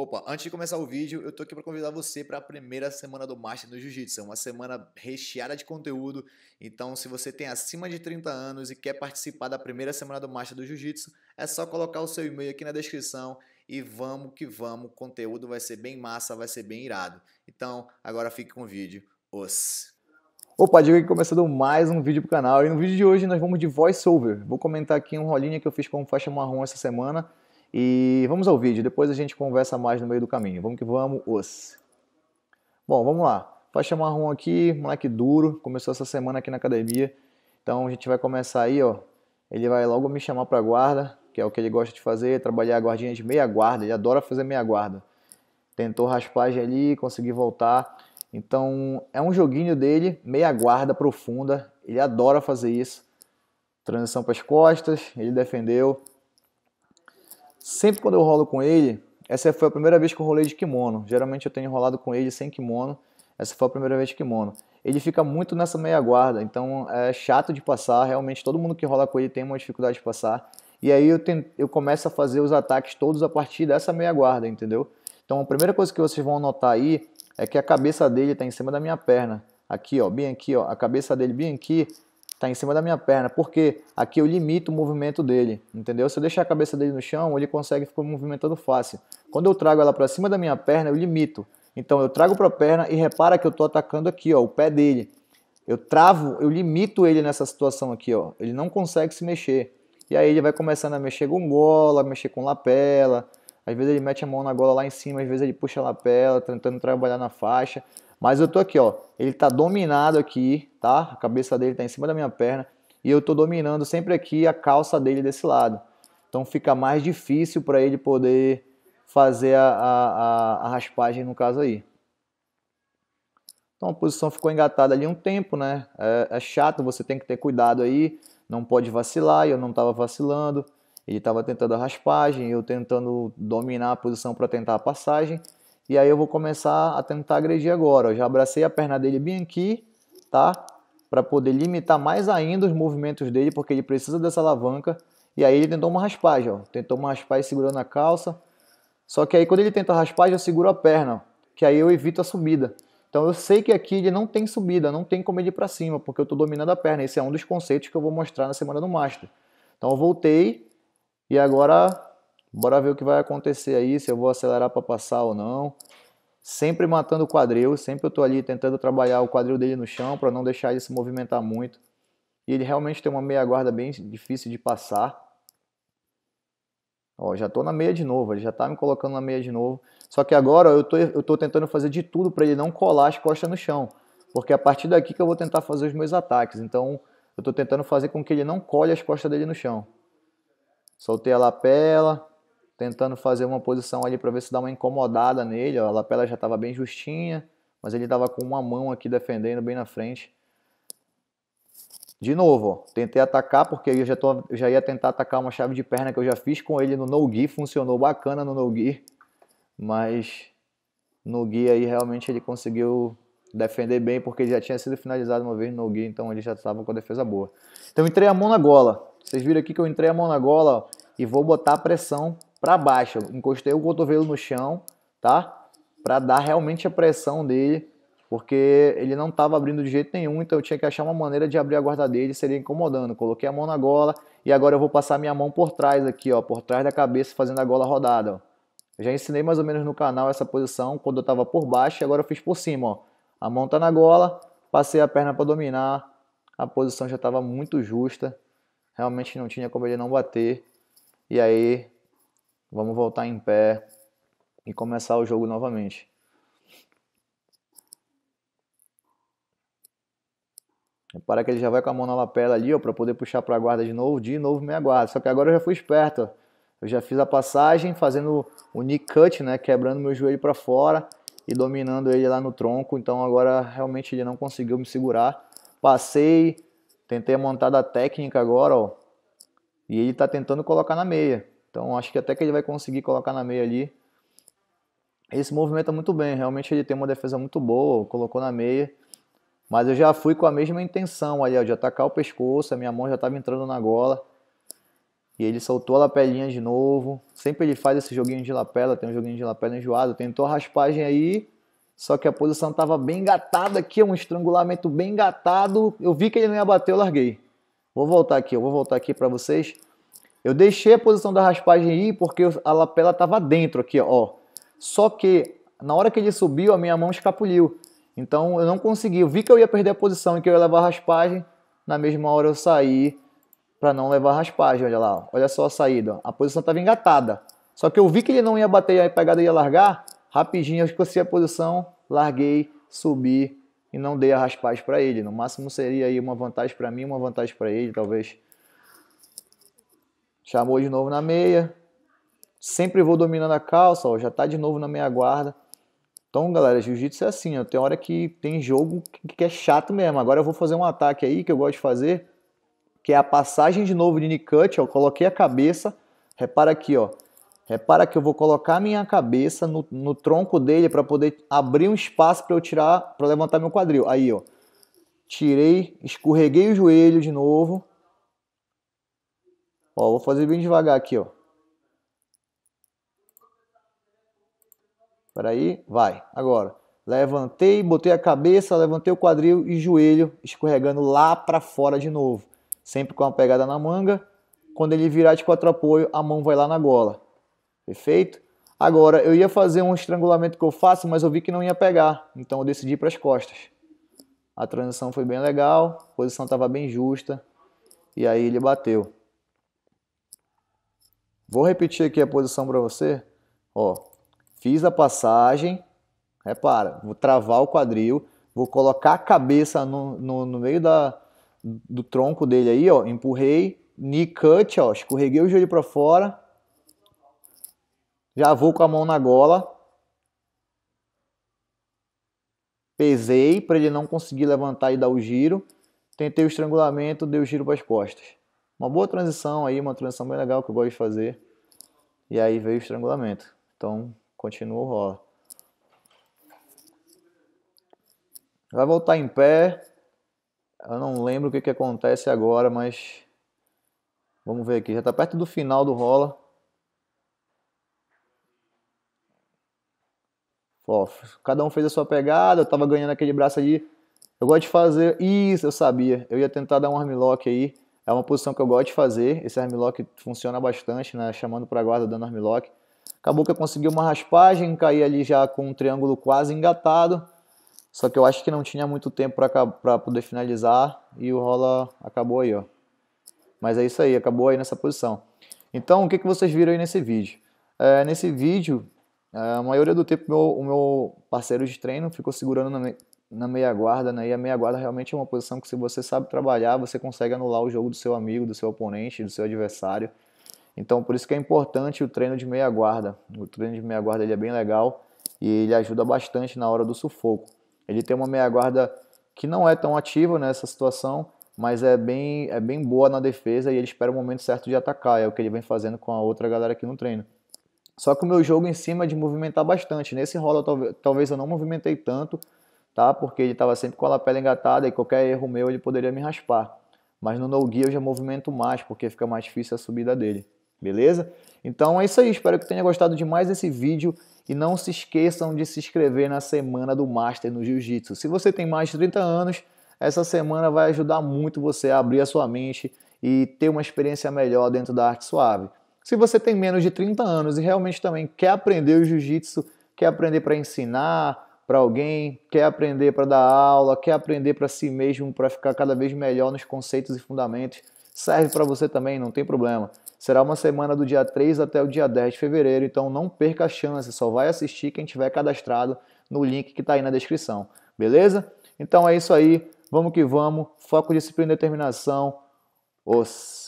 Opa, antes de começar o vídeo, eu tô aqui para convidar você para a primeira semana do Master do Jiu-Jitsu. É uma semana recheada de conteúdo. Então, se você tem acima de 30 anos e quer participar da primeira semana do Master do Jiu-Jitsu, é só colocar o seu e-mail aqui na descrição e vamos que vamos. O conteúdo vai ser bem massa, vai ser bem irado. Então, agora fique com o vídeo. Os. Opa, Diego aqui começando mais um vídeo pro canal. E no vídeo de hoje nós vamos de voiceover. Vou comentar aqui um rolinha que eu fiz com faixa marrom essa semana. E vamos ao vídeo, depois a gente conversa mais no meio do caminho. Vamos que vamos, os. Bom, vamos lá. Faixa marrom aqui, moleque duro, começou essa semana aqui na academia. Então a gente vai começar aí, ó. Ele vai logo me chamar pra guarda, que é o que ele gosta de fazer, trabalhar a guardinha de meia guarda. Ele adora fazer meia guarda. Tentou raspagem ali, consegui voltar. Então é um joguinho dele, meia guarda profunda. Ele adora fazer isso. Transição para as costas, ele defendeu, Sempre quando eu rolo com ele, essa foi a primeira vez que eu rolei de kimono. Geralmente eu tenho enrolado com ele sem kimono. Essa foi a primeira vez de kimono. Ele fica muito nessa meia guarda, então é chato de passar. Realmente todo mundo que rola com ele tem uma dificuldade de passar. E aí eu, tenho, eu começo a fazer os ataques todos a partir dessa meia guarda, entendeu? Então a primeira coisa que vocês vão notar aí é que a cabeça dele está em cima da minha perna. Aqui, ó, bem aqui, ó, a cabeça dele bem aqui está em cima da minha perna, porque aqui eu limito o movimento dele, entendeu? Se eu deixar a cabeça dele no chão, ele consegue ficar movimentando fácil. Quando eu trago ela para cima da minha perna, eu limito. Então eu trago para a perna e repara que eu estou atacando aqui, ó, o pé dele. Eu travo, eu limito ele nessa situação aqui, ó. Ele não consegue se mexer. E aí ele vai começando a mexer com gola, mexer com lapela. Às vezes ele mete a mão na gola lá em cima, às vezes ele puxa a lapela, tentando trabalhar na faixa. Mas eu tô aqui, ó. Ele tá dominado aqui, tá? A cabeça dele tá em cima da minha perna. E eu tô dominando sempre aqui a calça dele desse lado. Então fica mais difícil para ele poder fazer a, a, a, raspagem no caso aí. Então a posição ficou engatada ali um tempo, né? É, é chato, você tem que ter cuidado aí. Não pode vacilar, eu não estava vacilando. Ele estava tentando a raspagem, eu tentando dominar a posição para tentar a passagem. E aí eu vou começar a tentar agredir agora. Eu já abracei a perna dele bem aqui, tá? Para poder limitar mais ainda os movimentos dele, porque ele precisa dessa alavanca. E aí ele tentou uma raspagem, ó. Tentou uma raspagem segurando a calça. Só que aí quando ele tenta raspagem, eu seguro a perna, ó. Que aí eu evito a subida. Então eu sei que aqui ele não tem subida, não tem como ele ir para cima, porque eu estou dominando a perna. Esse é um dos conceitos que eu vou mostrar na semana do Master. Então eu voltei e agora Bora ver o que vai acontecer aí, se eu vou acelerar para passar ou não. Sempre matando o quadril, sempre eu estou ali tentando trabalhar o quadril dele no chão para não deixar ele se movimentar muito. E ele realmente tem uma meia guarda bem difícil de passar. Ó, já tô na meia de novo, ele já tá me colocando na meia de novo. Só que agora eu estou tentando fazer de tudo para ele não colar as costas no chão. Porque é a partir daqui que eu vou tentar fazer os meus ataques. Então eu estou tentando fazer com que ele não colhe as costas dele no chão. Soltei a lapela, tentando fazer uma posição ali para ver se dá uma incomodada nele. Ó. A lapela já estava bem justinha, mas ele estava com uma mão aqui defendendo bem na frente. De novo, ó, tentei atacar porque eu já, tô, eu já, ia tentar atacar uma chave de perna que eu já fiz com ele no no-gi, funcionou bacana no no-gi, mas no-gi aí realmente ele conseguiu defender bem porque ele já tinha sido finalizado uma vez no no-gi, então ele já estava com a defesa boa. Então entrei a mão na gola, vocês viram aqui que eu entrei a mão na gola ó, e vou botar a pressão para baixo. encostei o cotovelo no chão, tá? Para dar realmente a pressão dele, porque ele não estava abrindo de jeito nenhum, então eu tinha que achar uma maneira de abrir a guarda dele, seria incomodando. Coloquei a mão na gola e agora eu vou passar minha mão por trás aqui, ó, por trás da cabeça, fazendo a gola rodada, ó. Eu já ensinei mais ou menos no canal essa posição quando eu estava por baixo e agora eu fiz por cima, ó. A mão tá na gola, passei a perna para dominar, a posição já estava muito justa, realmente não tinha como ele não bater. E aí Vamos voltar em pé e começar o jogo novamente. Repara que ele já vai com a mão na lapela ali, ó, para poder puxar para a guarda de novo, de novo meia guarda. Só que agora eu já fui esperto, ó. Eu já fiz a passagem fazendo o knee cut, né, quebrando meu joelho para fora e dominando ele lá no tronco. Então agora realmente ele não conseguiu me segurar. Passei, tentei montar da técnica agora, ó. E ele tá tentando colocar na meia. Então acho que até que ele vai conseguir colocar na meia ali. Esse movimento é muito bem, realmente ele tem uma defesa muito boa, colocou na meia. Mas eu já fui com a mesma intenção ali, ó, de atacar o pescoço, a minha mão já estava entrando na gola. E ele soltou a lapelinha de novo. Sempre ele faz esse joguinho de lapela, tem um joguinho de lapela enjoado. Tentou a raspagem aí, só que a posição estava bem engatada aqui, um estrangulamento bem engatado. Eu vi que ele não ia bater, eu larguei. Vou voltar aqui, eu vou voltar aqui para vocês. Eu deixei a posição da raspagem ir porque a lapela estava dentro aqui, ó. Só que na hora que ele subiu, a minha mão escapuliu. Então eu não consegui. Eu vi que eu ia perder a posição e que eu ia levar a raspagem. Na mesma hora eu saí para não levar a raspagem. Olha lá, ó. olha só a saída. A posição estava engatada. Só que eu vi que ele não ia bater a pegada ia largar. Rapidinho eu esqueci a posição, larguei, subi e não dei a raspagem para ele. No máximo seria aí uma vantagem para mim, uma vantagem para ele, talvez. Chamou de novo na meia. Sempre vou dominando a calça, ó, já tá de novo na meia guarda. Então, galera, jiu-jitsu é assim, ó, tem hora que tem jogo que é chato mesmo. Agora eu vou fazer um ataque aí que eu gosto de fazer, que é a passagem de novo de Nicut, ó, coloquei a cabeça, repara aqui, ó. Repara que eu vou colocar a minha cabeça no, no tronco dele para poder abrir um espaço para eu tirar, para levantar meu quadril. Aí, ó. Tirei, escorreguei o joelho de novo, Ó, vou fazer bem devagar aqui, ó. aí, vai. Agora, levantei, botei a cabeça, levantei o quadril e joelho escorregando lá para fora de novo. Sempre com a pegada na manga. Quando ele virar de quatro apoio, a mão vai lá na gola. Perfeito? Agora, eu ia fazer um estrangulamento que eu faço, mas eu vi que não ia pegar. Então eu decidi para as costas. A transição foi bem legal, a posição estava bem justa. E aí ele bateu. Vou repetir aqui a posição para você. Ó, fiz a passagem, repara, vou travar o quadril, vou colocar a cabeça no, no, no meio da, do tronco dele aí, ó, empurrei, knee cut, ó, escorreguei o joelho para fora, já vou com a mão na gola, pesei para ele não conseguir levantar e dar o giro, tentei o estrangulamento, dei o giro para as costas uma boa transição aí, uma transição bem legal que eu gosto de fazer. E aí veio o estrangulamento. Então, continua o rola. Vai voltar em pé. Eu não lembro o que, que acontece agora, mas vamos ver aqui. Já está perto do final do rola. cada um fez a sua pegada, eu estava ganhando aquele braço ali. Eu gosto de fazer. Isso, eu sabia. Eu ia tentar dar um armlock aí. É uma posição que eu gosto de fazer. Esse armlock funciona bastante, né? Chamando para a guarda, dando armlock. Acabou que eu consegui uma raspagem, caí ali já com um triângulo quase engatado. Só que eu acho que não tinha muito tempo para poder finalizar e o rola acabou aí, ó. Mas é isso aí, acabou aí nessa posição. Então, o que, que vocês viram aí nesse vídeo? É, nesse vídeo, é, a maioria do tempo meu, o meu parceiro de treino ficou segurando na, na meia guarda, né? E a meia guarda realmente é uma posição que se você sabe trabalhar, você consegue anular o jogo do seu amigo, do seu oponente, do seu adversário. Então, por isso que é importante o treino de meia guarda. O treino de meia guarda ele é bem legal e ele ajuda bastante na hora do sufoco. Ele tem uma meia guarda que não é tão ativa nessa situação, mas é bem, é bem boa na defesa e ele espera o momento certo de atacar. É o que ele vem fazendo com a outra galera aqui no treino. Só que o meu jogo em cima é de movimentar bastante. Nesse rola talvez eu não movimentei tanto, tá? Porque ele estava sempre com a lapela engatada e qualquer erro meu ele poderia me raspar. Mas no no eu já movimento mais, porque fica mais difícil a subida dele. Beleza? Então é isso aí, espero que tenha gostado de mais esse vídeo e não se esqueçam de se inscrever na semana do Master no Jiu-Jitsu. Se você tem mais de 30 anos, essa semana vai ajudar muito você a abrir a sua mente e ter uma experiência melhor dentro da arte suave. Se você tem menos de 30 anos e realmente também quer aprender o Jiu-Jitsu, quer aprender para ensinar, para alguém, quer aprender para dar aula, quer aprender para si mesmo, para ficar cada vez melhor nos conceitos e fundamentos, serve para você também, não tem problema. Será uma semana do dia 3 até o dia 10 de fevereiro, então não perca a chance, só vai assistir quem tiver cadastrado no link que está aí na descrição, beleza? Então é isso aí, vamos que vamos, foco, disciplina e determinação. Os